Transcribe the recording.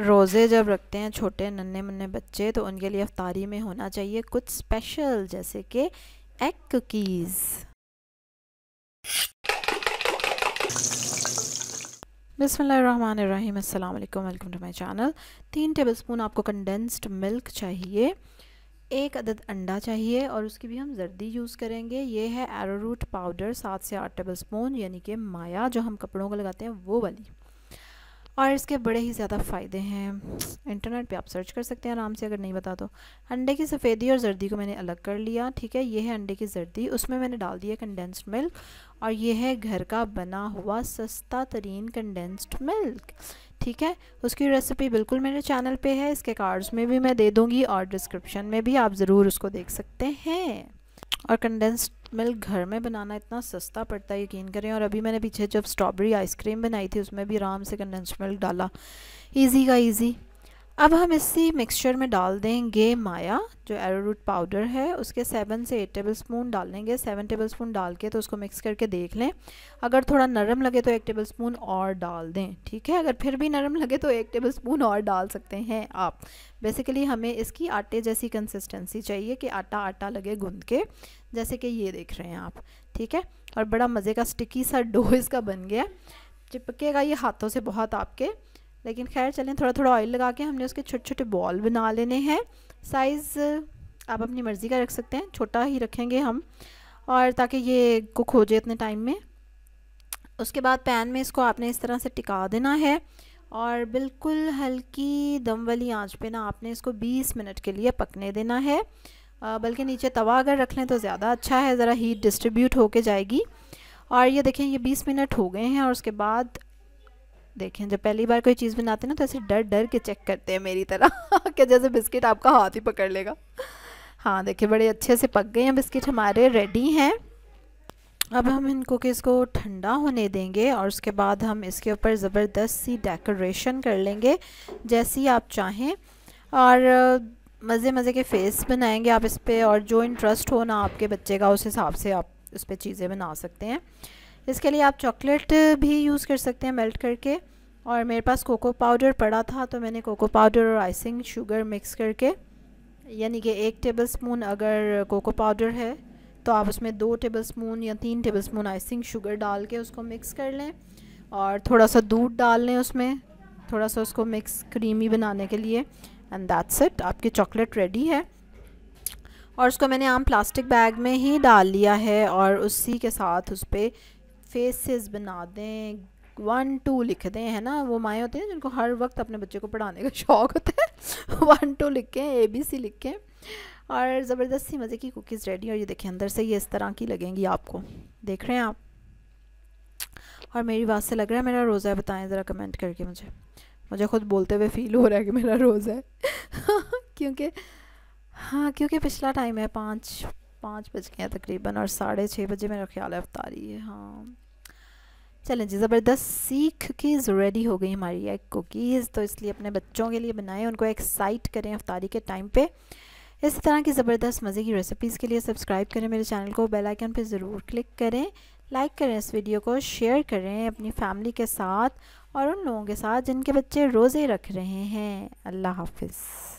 रोज़े जब रखते हैं छोटे नन्हे मन्ने बच्चे तो उनके लिए अफ्तारी में होना चाहिए कुछ स्पेशल जैसे कि एग कुकीज़ बिसमीम अल्लाम वेलकम टू माई चैनल तीन टेबल स्पून आपको कंडेंस्ड मिल्क चाहिए एक अदद अंडा चाहिए और उसकी भी हम जर्दी यूज़ करेंगे ये है एरो रूट पाउडर सात से आठ टेबल स्पून यानी कि माया जो हम कपड़ों को लगाते हैं वो वाली और इसके बड़े ही ज़्यादा फ़ायदे हैं इंटरनेट पे आप सर्च कर सकते हैं आराम से अगर नहीं बता तो अंडे की सफ़ेदी और जर्दी को मैंने अलग कर लिया ठीक है ये है अंडे की जर्दी उसमें मैंने डाल दिया कंडेंस्ड मिल्क और ये है घर का बना हुआ सस्ता तरीन कंडेंस्ड मिल्क ठीक है उसकी रेसिपी बिल्कुल मेरे चैनल पर है इसके कार्ड्स में भी मैं दे दूँगी और डिस्क्रिप्शन में भी आप ज़रूर उसको देख सकते हैं और कंडेंस्ड मिल्क घर में बनाना इतना सस्ता पड़ता है यकीन करें और अभी मैंने पीछे जब स्ट्रॉबेरी आइसक्रीम बनाई थी उसमें भी आराम से कंडेंस्ड मिल्क डाला ईजी का ईजी अब हम इसी मिक्सचर में डाल देंगे माया जो एरो रूट पाउडर है उसके सेवन से एट टेबल स्पून डाल लेंगे सेवन टेबल स्पून डाल के तो उसको मिक्स करके देख लें अगर थोड़ा नरम लगे तो एक टेबल स्पून और डाल दें ठीक है अगर फिर भी नरम लगे तो एक टेबल स्पून और डाल सकते हैं आप बेसिकली हमें इसकी आटे जैसी कंसिस्टेंसी चाहिए कि आटा आटा लगे गूंद के जैसे कि ये देख रहे हैं आप ठीक है और बड़ा मज़े का स्टिकी सा डो इसका बन गया चिपकेगा ये हाथों से बहुत आपके लेकिन खैर चलें थोड़ा थोड़ा ऑयल लगा के हमने उसके छोटे छोटे बॉल बना लेने हैं साइज़ आप अपनी मर्ज़ी का रख सकते हैं छोटा ही रखेंगे हम और ताकि ये कुक हो जाए इतने टाइम में उसके बाद पैन में इसको आपने इस तरह से टिका देना है और बिल्कुल हल्की दम वाली आँच पे ना आपने इसको 20 मिनट के लिए पकने देना है बल्कि नीचे तवा अगर रख लें तो ज़्यादा अच्छा है ज़रा हीट डिस्ट्रीब्यूट होके जाएगी और ये देखें ये 20 मिनट हो गए हैं और उसके बाद देखें जब पहली बार कोई चीज़ बनाते हैं ना तो ऐसे डर डर के चेक करते हैं मेरी तरह कि जैसे बिस्किट आपका हाथ ही पकड़ लेगा हाँ देखिए बड़े अच्छे से पक गए हैं बिस्किट हमारे रेडी हैं अब हम इनको कि इसको ठंडा होने देंगे और उसके बाद हम इसके ऊपर ज़बरदस्त सी डेकोरेशन कर लेंगे जैसी आप चाहें और मज़े मज़े के फेस बनाएंगे आप इस पर और जो इंटरेस्ट हो ना आपके बच्चे का उस हिसाब से आप उस पर चीज़ें बना सकते हैं इसके लिए आप चॉकलेट भी यूज़ कर सकते हैं मेल्ट करके और मेरे पास कोको पाउडर पड़ा था तो मैंने कोको पाउडर और आइसिंग शुगर मिक्स करके यानी कि एक टेबल स्पून अगर कोको पाउडर है तो आप उसमें दो टेबल स्पून या तीन टेबल स्पून आइसिंग शुगर डाल के उसको मिक्स कर लें और थोड़ा सा दूध डाल लें उसमें थोड़ा सा उसको मिक्स क्रीमी बनाने के लिए एंड दैट्स इट आपकी चॉकलेट रेडी है और उसको मैंने आम प्लास्टिक बैग में ही डाल लिया है और उसी के साथ उस पर फेसेस बना दें वन टू लिख दें है ना वो माएँ होते हैं जिनको हर वक्त अपने बच्चे को पढ़ाने का शौक़ होता है वन टू लिखें ए बी सी लिखें और ज़बरदस्ती मज़े की कुकीज़ रेडी और ये देखें अंदर से ये इस तरह की लगेंगी आपको देख रहे हैं आप और मेरी बात से लग रहा है मेरा रोज़ा है बताएं ज़रा कमेंट करके मुझे मुझे ख़ुद बोलते हुए फ़ील हो रहा है कि मेरा रोज़ा है क्योंकि हाँ क्योंकि पिछला टाइम है पाँच पाँच बज गए हैं तकरीबन और साढ़े छः बजे मेरा ख्याल है अफ्तारी है हाँ चलें जी ज़बरदस्त सीख की रेडी हो गई हमारी एग कुकीज़ तो इसलिए अपने बच्चों के लिए बनाएं उनको एक्साइट करें अफ्तारी के टाइम पे इस तरह की ज़बरदस्त मज़े की रेसिपीज़ के लिए सब्सक्राइब करें मेरे चैनल को बेल आइकन पे ज़रूर क्लिक करें लाइक करें इस वीडियो को शेयर करें अपनी फैमिली के साथ और उन लोगों के साथ जिनके बच्चे रोज़े रख रहे हैं अल्लाह हाफिज़